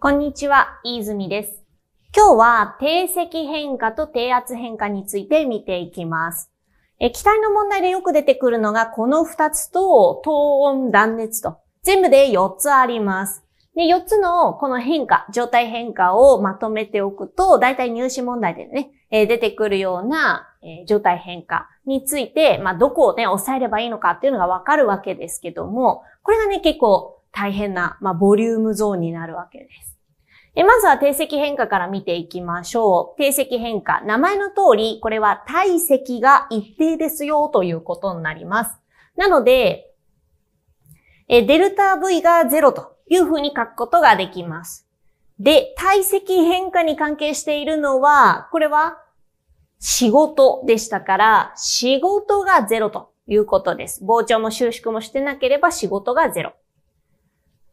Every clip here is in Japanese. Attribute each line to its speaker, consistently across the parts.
Speaker 1: こんにちは、飯泉です。今日は定積変化と低圧変化について見ていきます。え気体の問題でよく出てくるのがこの2つと等温断熱と全部で4つあります。で、4つのこの変化、状態変化をまとめておくと、大体入試問題でね、え出てくるような、え状態変化について、まあ、どこをね、抑えればいいのかっていうのがわかるわけですけども、これがね、結構大変な、まあ、ボリュームゾーンになるわけです。でまずは定積変化から見ていきましょう。定積変化。名前の通り、これは体積が一定ですよということになります。なので、えデルタ V が0というふうに書くことができます。で、体積変化に関係しているのは、これは仕事でしたから、仕事が0ということです。膨張も収縮もしてなければ仕事が0。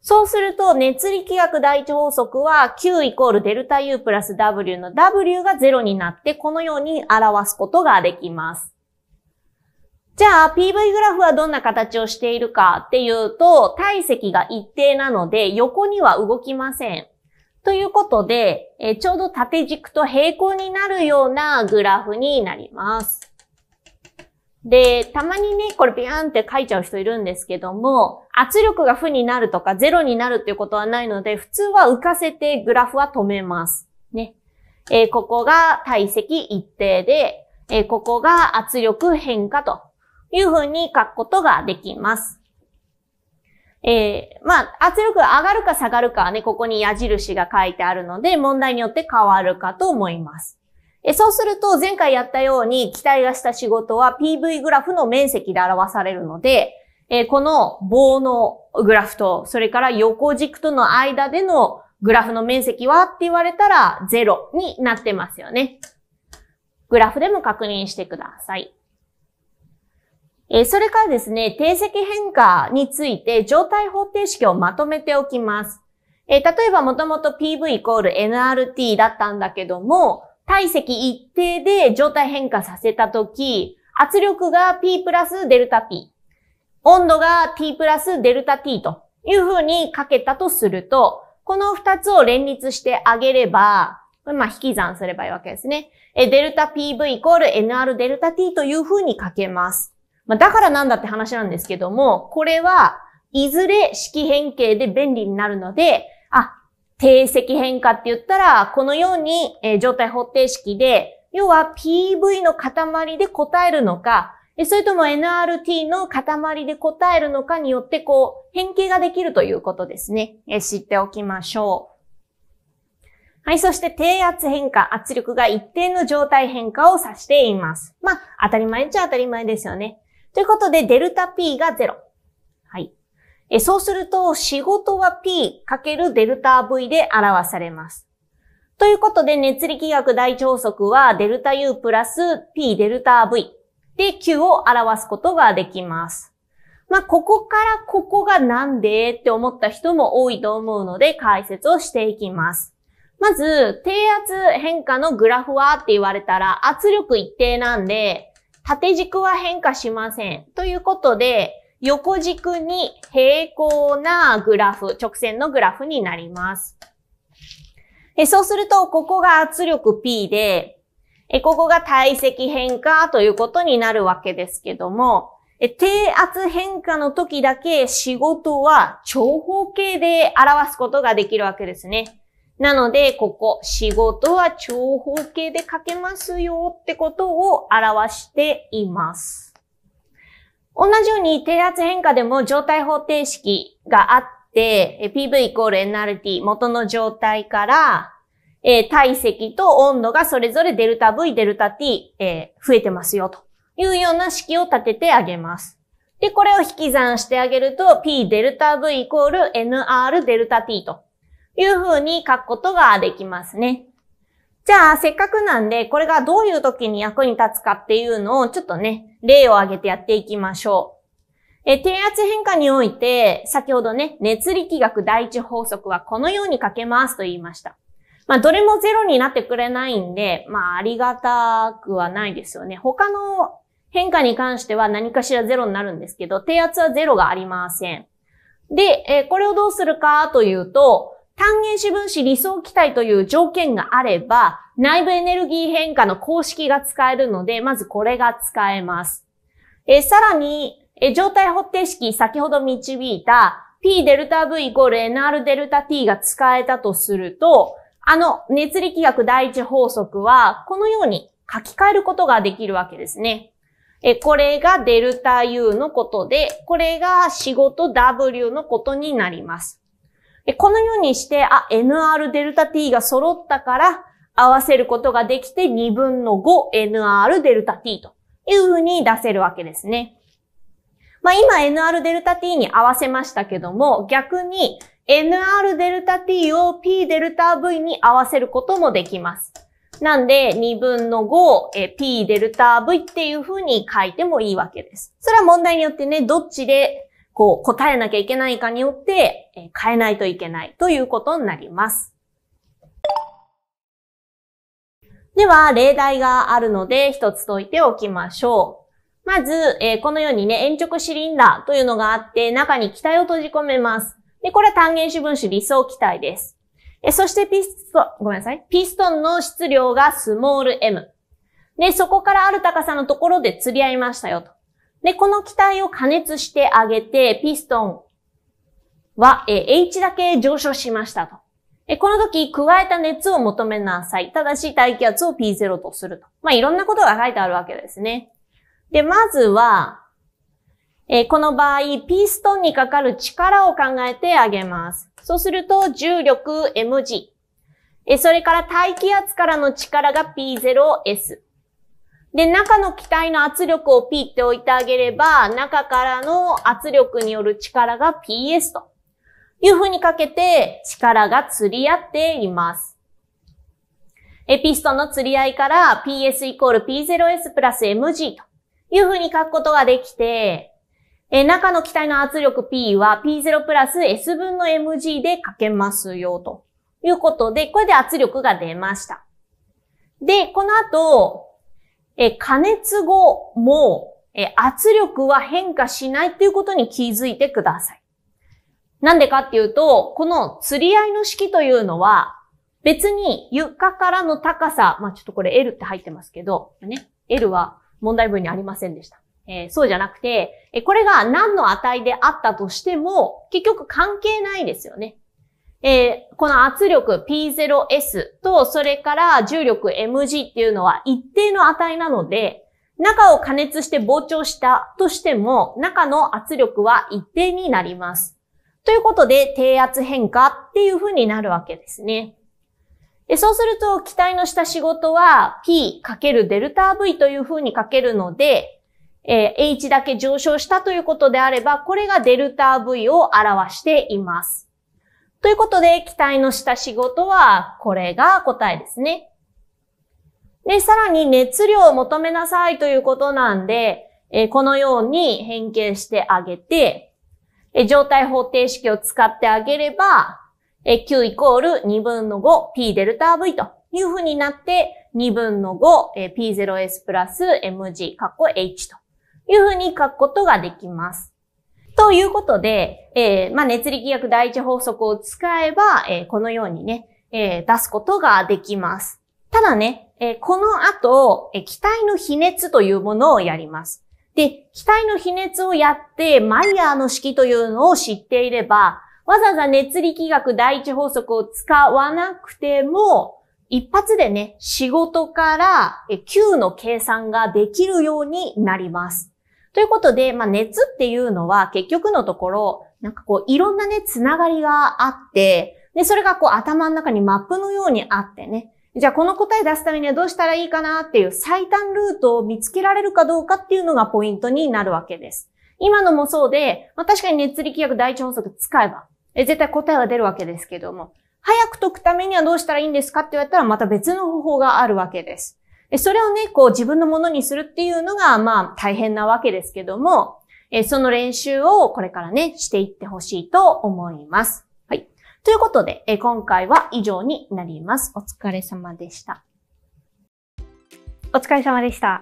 Speaker 1: そうすると、熱力学第一法則は Q イコールデルタ U プラス W の W が0になって、このように表すことができます。じゃあ、PV グラフはどんな形をしているかっていうと、体積が一定なので、横には動きません。ということで、えちょうど縦軸と平行になるようなグラフになります。で、たまにね、これビャーンって書いちゃう人いるんですけども、圧力が負になるとかゼロになるっていうことはないので、普通は浮かせてグラフは止めます。ね。えー、ここが体積一定で、えー、ここが圧力変化というふうに書くことができます。えー、まあ、圧力が上がるか下がるかはね、ここに矢印が書いてあるので、問題によって変わるかと思います。えそうすると、前回やったように、期待がした仕事は PV グラフの面積で表されるので、えこの棒のグラフと、それから横軸との間でのグラフの面積はって言われたら0になってますよね。グラフでも確認してください。えそれからですね、定積変化について状態方程式をまとめておきます。え例えばもともと PV イコール NRT だったんだけども、体積一定で状態変化させたとき、圧力が P プラスデルタ T、温度が T プラスデルタ T という風にかけたとすると、この二つを連立してあげれば、まあ引き算すればいいわけですね。え、デルタ PV イコール NR デルタ T という風に書けます。まあ、だからなんだって話なんですけども、これはいずれ式変形で便利になるので、あ、定積変化って言ったら、このように、えー、状態方程式で、要は PV の塊で答えるのか、それとも NRT の塊で答えるのかによって、こう、変形ができるということですね。えー、知っておきましょう。はい、そして低圧変化、圧力が一定の状態変化を指しています。まあ、当たり前っちゃ当たり前ですよね。ということで、デルタ P が0。はい。えそうすると、仕事は P かけるデルタ V で表されます。ということで、熱力学大調則は、デルタ U プラス P デルタ V で Q を表すことができます。まあ、ここからここがなんでって思った人も多いと思うので、解説をしていきます。まず、低圧変化のグラフはって言われたら、圧力一定なんで、縦軸は変化しません。ということで、横軸に平行なグラフ、直線のグラフになります。えそうすると、ここが圧力 P で、えここが体積変化ということになるわけですけども、え低圧変化の時だけ仕事は長方形で表すことができるわけですね。なので、ここ、仕事は長方形で書けますよってことを表しています。同じように低圧変化でも状態方程式があって、PV イコール NRT 元の状態から、えー、体積と温度がそれぞれデルタ V、デルタ T、えー、増えてますよというような式を立ててあげます。で、これを引き算してあげると、P デルタ V イコール NR デルタ T という風に書くことができますね。じゃあ、せっかくなんで、これがどういう時に役に立つかっていうのを、ちょっとね、例を挙げてやっていきましょう。え、低圧変化において、先ほどね、熱力学第一法則はこのように書けますと言いました。まあ、どれもゼロになってくれないんで、まあ、ありがたくはないですよね。他の変化に関しては何かしらゼロになるんですけど、低圧はゼロがありません。で、えこれをどうするかというと、単原子分子理想気体という条件があれば、内部エネルギー変化の公式が使えるので、まずこれが使えます。えさらに、え状態方程式、先ほど導いた P デルタ V イコール NR デルタ T が使えたとすると、あの熱力学第一法則は、このように書き換えることができるわけですね。え、これがデルタ U のことで、これが仕事 W のことになります。このようにして、あ、NR デルタ t が揃ったから、合わせることができて2分の 5NR デルタ t というふうに出せるわけですね。まあ今 NR デルタ t に合わせましたけども、逆に NR デルタ t を P デルタ v に合わせることもできます。なんで、2分の5、P デルタ V っていうふうに書いてもいいわけです。それは問題によってね、どっちでこう答えなきゃいけないかによって、え変えないといけないということになります。では、例題があるので一つ解いておきましょう。まず、えー、このようにね、鉛直シリンダーというのがあって、中に気体を閉じ込めます。で、これは単原子分子理想気体です。えー、そしてピストン、ごめんなさい。ピストンの質量がスモール m。で、そこからある高さのところで釣り合いましたよと。で、この機体を加熱してあげて、ピストンは、え H だけ上昇しましたと。えこの時、加えた熱を求めなさい。ただし、大気圧を P0 とすると。まあ、いろんなことが書いてあるわけですね。で、まずは、えこの場合、ピストンにかかる力を考えてあげます。そうすると、重力 mg。えそれから大気圧からの力が P0s。で、中の機体の圧力を P って置いてあげれば、中からの圧力による力が PS という風にかけて力が釣り合っています。エピストンの釣り合いから PS イコール P0S プラス MG という風に書くことができて、え中の機体の圧力 P は P0 プラス S 分の MG で書けますよということで、これで圧力が出ました。で、この後、え加熱後も、え圧力は変化しないっていうことに気づいてください。なんでかっていうと、この釣り合いの式というのは、別に床からの高さ、まあ、ちょっとこれ L って入ってますけど、ね、L は問題文にありませんでした。えー、そうじゃなくて、えこれが何の値であったとしても、結局関係ないですよね。えー、この圧力 P0S と、それから重力 mg っていうのは一定の値なので、中を加熱して膨張したとしても、中の圧力は一定になります。ということで、低圧変化っていう風になるわけですね。でそうすると、機体のした仕事は P× デルタ V という風に書けるので、えー、H だけ上昇したということであれば、これがデルタ V を表しています。ということで、期待のした仕事は、これが答えですね。で、さらに熱量を求めなさいということなんで、えこのように変形してあげて、え状態方程式を使ってあげれば、え Q イコール2分の 5P デルタ V という風になって、2分の 5P0S プラス MG 括弧 H という風に書くことができます。ということで、えー、まあ、熱力学第一法則を使えば、えー、このようにね、えー、出すことができます。ただね、えー、この後、えー、気体の比熱というものをやります。で、気体の比熱をやって、マイヤーの式というのを知っていれば、わざわざ熱力学第一法則を使わなくても、一発でね、仕事から Q の計算ができるようになります。ということで、まあ、熱っていうのは結局のところ、なんかこう、いろんなね、つながりがあって、で、それがこう、頭の中にマップのようにあってね、じゃあこの答え出すためにはどうしたらいいかなっていう最短ルートを見つけられるかどうかっていうのがポイントになるわけです。今のもそうで、まあ、確かに熱力学第一法則使えば、え絶対答えは出るわけですけども、早く解くためにはどうしたらいいんですかって言われたらまた別の方法があるわけです。それをね、こう自分のものにするっていうのが、まあ大変なわけですけども、その練習をこれからね、していってほしいと思います。はい。ということで、今回は以上になります。お疲れ様でした。お疲れ様でした。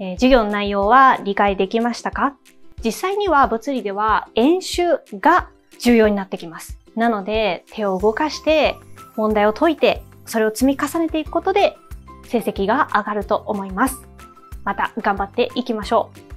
Speaker 1: えー、授業の内容は理解できましたか実際には物理では演習が重要になってきます。なので手を動かして問題を解いてそれを積み重ねていくことで成績が上がると思います。また頑張っていきましょう。